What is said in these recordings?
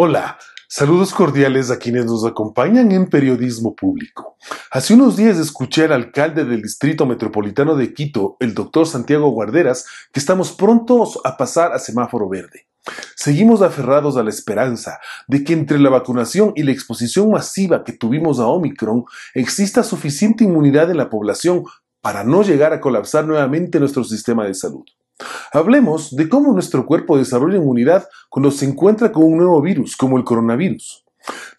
Hola, saludos cordiales a quienes nos acompañan en Periodismo Público. Hace unos días escuché al alcalde del Distrito Metropolitano de Quito, el doctor Santiago Guarderas, que estamos prontos a pasar a semáforo verde. Seguimos aferrados a la esperanza de que entre la vacunación y la exposición masiva que tuvimos a Omicron exista suficiente inmunidad en la población para no llegar a colapsar nuevamente nuestro sistema de salud. Hablemos de cómo nuestro cuerpo desarrolla inmunidad cuando se encuentra con un nuevo virus, como el coronavirus.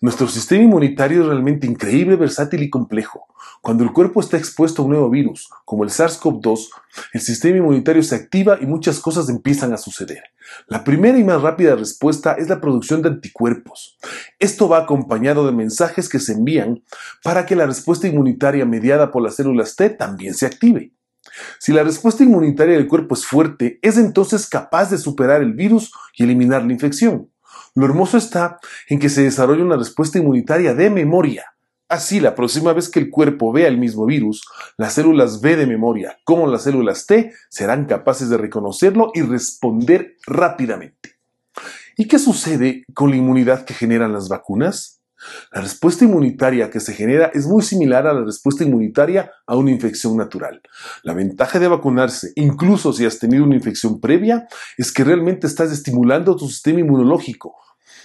Nuestro sistema inmunitario es realmente increíble, versátil y complejo. Cuando el cuerpo está expuesto a un nuevo virus, como el SARS-CoV-2, el sistema inmunitario se activa y muchas cosas empiezan a suceder. La primera y más rápida respuesta es la producción de anticuerpos. Esto va acompañado de mensajes que se envían para que la respuesta inmunitaria mediada por las células T también se active. Si la respuesta inmunitaria del cuerpo es fuerte, es entonces capaz de superar el virus y eliminar la infección. Lo hermoso está en que se desarrolla una respuesta inmunitaria de memoria. Así, la próxima vez que el cuerpo vea el mismo virus, las células B de memoria, como las células T, serán capaces de reconocerlo y responder rápidamente. ¿Y qué sucede con la inmunidad que generan las vacunas? La respuesta inmunitaria que se genera es muy similar a la respuesta inmunitaria a una infección natural. La ventaja de vacunarse, incluso si has tenido una infección previa, es que realmente estás estimulando tu sistema inmunológico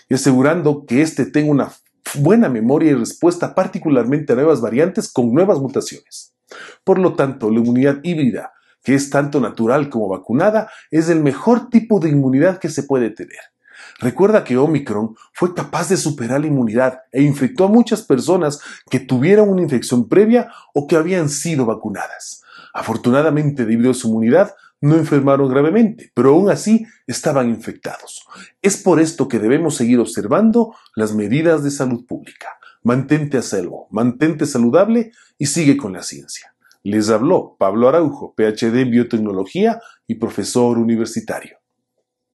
y asegurando que éste tenga una buena memoria y respuesta particularmente a nuevas variantes con nuevas mutaciones. Por lo tanto, la inmunidad híbrida, que es tanto natural como vacunada, es el mejor tipo de inmunidad que se puede tener. Recuerda que Omicron fue capaz de superar la inmunidad e infectó a muchas personas que tuvieron una infección previa o que habían sido vacunadas. Afortunadamente, debido a su inmunidad, no enfermaron gravemente, pero aún así estaban infectados. Es por esto que debemos seguir observando las medidas de salud pública. Mantente a salvo, mantente saludable y sigue con la ciencia. Les habló Pablo Araujo, PhD en biotecnología y profesor universitario.